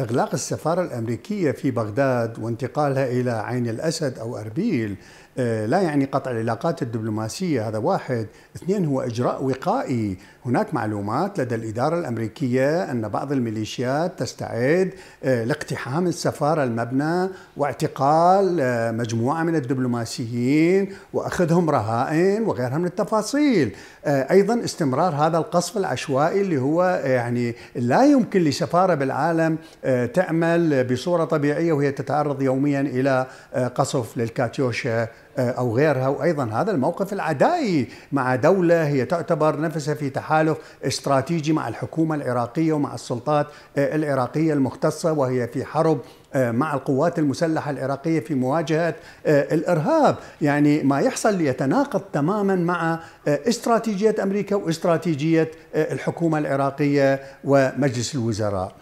إغلاق السفارة الأمريكية في بغداد وانتقالها إلى عين الأسد أو أربيل آه، لا يعني قطع العلاقات الدبلوماسية هذا واحد اثنين هو إجراء وقائي هناك معلومات لدى الإدارة الأمريكية أن بعض الميليشيات تستعد آه، لاقتحام السفارة المبنى واعتقال آه، مجموعة من الدبلوماسيين وأخذهم رهائن وغيرها من التفاصيل أيضا استمرار هذا القصف العشوائي اللي هو يعني لا يمكن لسفارة بالعالم تعمل بصورة طبيعية وهي تتعرض يوميا إلى آه، قصف للكاتيوشا آه، آه، أو غيرها وأيضا هذا الموقف العدائي مع دولة هي تعتبر نفسها في تحالف استراتيجي مع الحكومة العراقية ومع السلطات آه، العراقية المختصة وهي في حرب آه، مع القوات المسلحة العراقية في مواجهة الإرهاب يعني ما يحصل يتناقض تماما مع استراتيجية أمريكا واستراتيجية الحكومة العراقية ومجلس الوزراء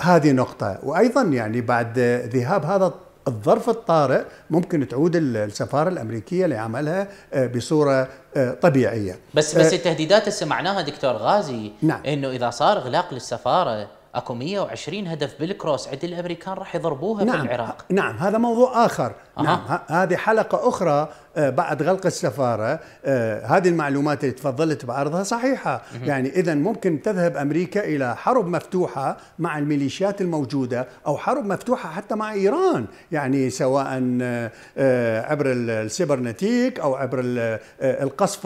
هذه نقطة وأيضا يعني بعد ذهاب هذا الظرف الطارئ ممكن تعود السفاره الامريكيه لعملها آه، بصوره آه، طبيعيه بس بس آه، التهديدات اللي سمعناها دكتور غازي نعم. انه اذا صار اغلاق للسفاره اكو 120 هدف بالكروس عند الامريكان راح يضربوها نعم بالعراق نعم هذا موضوع اخر أه. نعم هذه حلقه اخرى آه، بعد غلق السفاره آه، هذه المعلومات اللي تفضلت بعرضها صحيحه يعني اذا ممكن تذهب امريكا الى حرب مفتوحه مع الميليشيات الموجوده او حرب مفتوحه حتى مع ايران يعني سواء آه، عبر السيبرنتيك او عبر القصف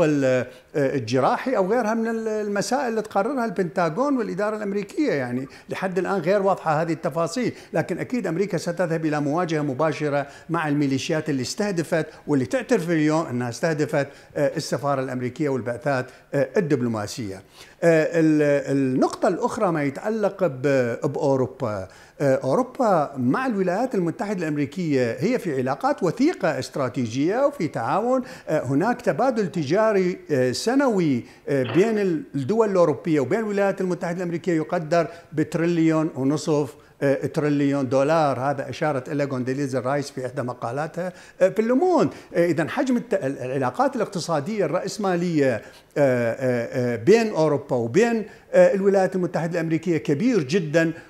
الجراحي او غيرها من المسائل اللي تقررها البنتاغون والاداره الامريكيه يعني لحد الان غير واضحه هذه التفاصيل لكن اكيد امريكا ستذهب الى مواجهه مباشره مع الميليشيات اللي استهدفت واللي تعترف تستهدف اليوم انها استهدفت آه، السفاره الامريكيه والبعثات آه، الدبلوماسيه. آه، النقطة الأخرى ما يتعلق بأوروبا آه، أوروبا مع الولايات المتحدة الأمريكية هي في علاقات وثيقة استراتيجية وفي تعاون آه، هناك تبادل تجاري سنوي بين الدول الأوروبية وبين الولايات المتحدة الأمريكية يقدر بتريليون ونصف تريليون دولار هذا اشارت الى غونديليز رايس في احدى مقالاتها في اللوموند اذا حجم العلاقات الاقتصاديه الراسماليه بين اوروبا اوروبا وبين آه، الولايات المتحده الامريكيه كبير جدا